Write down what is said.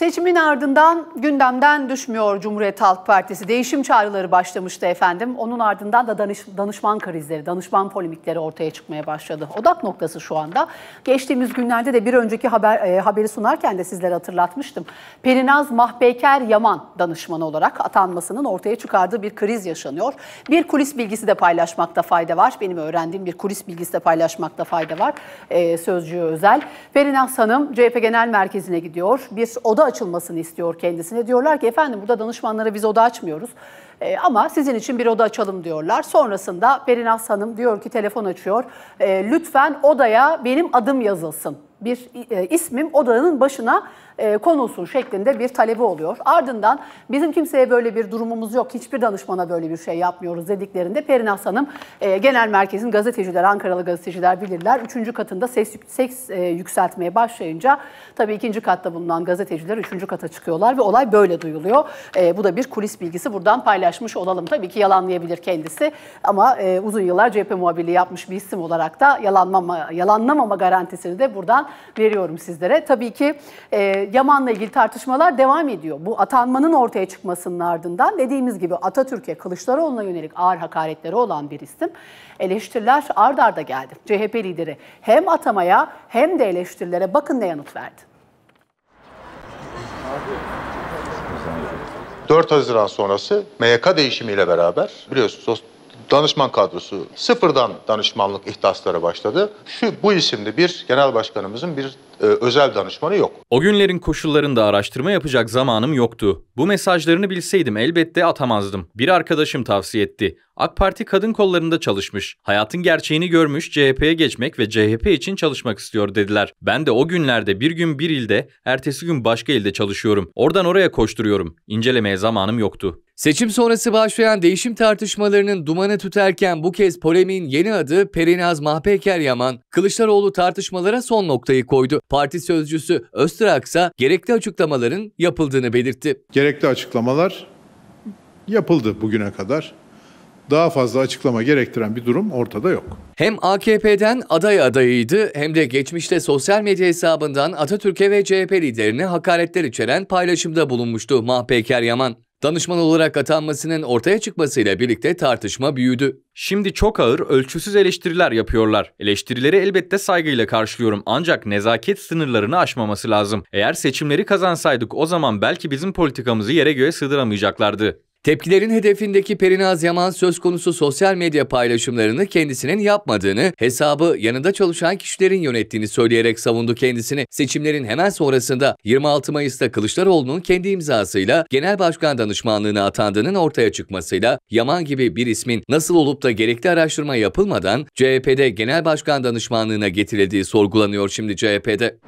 Seçimin ardından gündemden düşmüyor Cumhuriyet Halk Partisi. Değişim çağrıları başlamıştı efendim. Onun ardından da danış, danışman krizleri, danışman polemikleri ortaya çıkmaya başladı. Odak noktası şu anda. Geçtiğimiz günlerde de bir önceki haber e, haberi sunarken de sizlere hatırlatmıştım. Perinaz Mahbeker Yaman danışmanı olarak atanmasının ortaya çıkardığı bir kriz yaşanıyor. Bir kulis bilgisi de paylaşmakta fayda var. Benim öğrendiğim bir kulis bilgisi de paylaşmakta fayda var. E, sözcüğü özel. Perinaz Hanım CHP Genel Merkezi'ne gidiyor. Bir oda açılmasını istiyor kendisine. Diyorlar ki efendim burada danışmanlara biz oda açmıyoruz. E, ama sizin için bir oda açalım diyorlar. Sonrasında Perinaz Hanım diyor ki telefon açıyor. E, lütfen odaya benim adım yazılsın bir e, ismim odanın başına e, konulsun şeklinde bir talebi oluyor. Ardından bizim kimseye böyle bir durumumuz yok, hiçbir danışmana böyle bir şey yapmıyoruz dediklerinde Perinah Hanım e, genel merkezin gazeteciler, Ankaralı gazeteciler bilirler. Üçüncü katında ses, ses yükseltmeye başlayınca tabii ikinci katta bulunan gazeteciler üçüncü kata çıkıyorlar ve olay böyle duyuluyor. Bu da bir kulis bilgisi buradan paylaşmış olalım. Tabii ki yalanlayabilir kendisi ama uzun yıllar CHP muhabirliği yapmış bir isim olarak da yalanlamama garantisini de buradan veriyorum sizlere. Tabii ki e, Yaman'la ilgili tartışmalar devam ediyor. Bu atanmanın ortaya çıkmasının ardından dediğimiz gibi Atatürk'e, Kılıçdaroğlu'na yönelik ağır hakaretleri olan bir isim. Eleştiriler ard arda geldi. CHP lideri hem atamaya hem de eleştirilere bakın ne yanıt verdi. 4 Haziran sonrası MYK değişimiyle beraber biliyorsunuz danışman kadrosu sıfırdan danışmanlık ihtisaslara başladı. Şu bu isimli bir genel başkanımızın bir ee, özel danışmanı yok. O günlerin koşullarında araştırma yapacak zamanım yoktu. Bu mesajlarını bilseydim elbette atamazdım. Bir arkadaşım tavsiye etti. AK Parti kadın kollarında çalışmış. Hayatın gerçeğini görmüş CHP'ye geçmek ve CHP için çalışmak istiyor dediler. Ben de o günlerde bir gün bir ilde, ertesi gün başka ilde çalışıyorum. Oradan oraya koşturuyorum. İncelemeye zamanım yoktu. Seçim sonrası başlayan değişim tartışmalarının dumanı tüterken bu kez polemin yeni adı Perinaz Mahpeker Yaman, Kılıçdaroğlu tartışmalara son noktayı koydu. Parti sözcüsü Öztürk ise gerekli açıklamaların yapıldığını belirtti. Gerekli açıklamalar yapıldı bugüne kadar daha fazla açıklama gerektiren bir durum ortada yok. Hem AKP'den aday adayıydı hem de geçmişte sosyal medya hesabından Atatürk'e ve CHP liderine hakaretler içeren paylaşımda bulunmuştu Mahpeker Yaman. Danışman olarak atanmasının ortaya çıkmasıyla birlikte tartışma büyüdü. Şimdi çok ağır, ölçüsüz eleştiriler yapıyorlar. Eleştirileri elbette saygıyla karşılıyorum ancak nezaket sınırlarını aşmaması lazım. Eğer seçimleri kazansaydık o zaman belki bizim politikamızı yere göğe sığdıramayacaklardı. Tepkilerin hedefindeki Perinaz Yaman söz konusu sosyal medya paylaşımlarını kendisinin yapmadığını, hesabı yanında çalışan kişilerin yönettiğini söyleyerek savundu kendisini. Seçimlerin hemen sonrasında 26 Mayıs'ta Kılıçdaroğlu'nun kendi imzasıyla genel başkan danışmanlığına atandığının ortaya çıkmasıyla Yaman gibi bir ismin nasıl olup da gerekli araştırma yapılmadan CHP'de genel başkan danışmanlığına getirildiği sorgulanıyor şimdi CHP'de.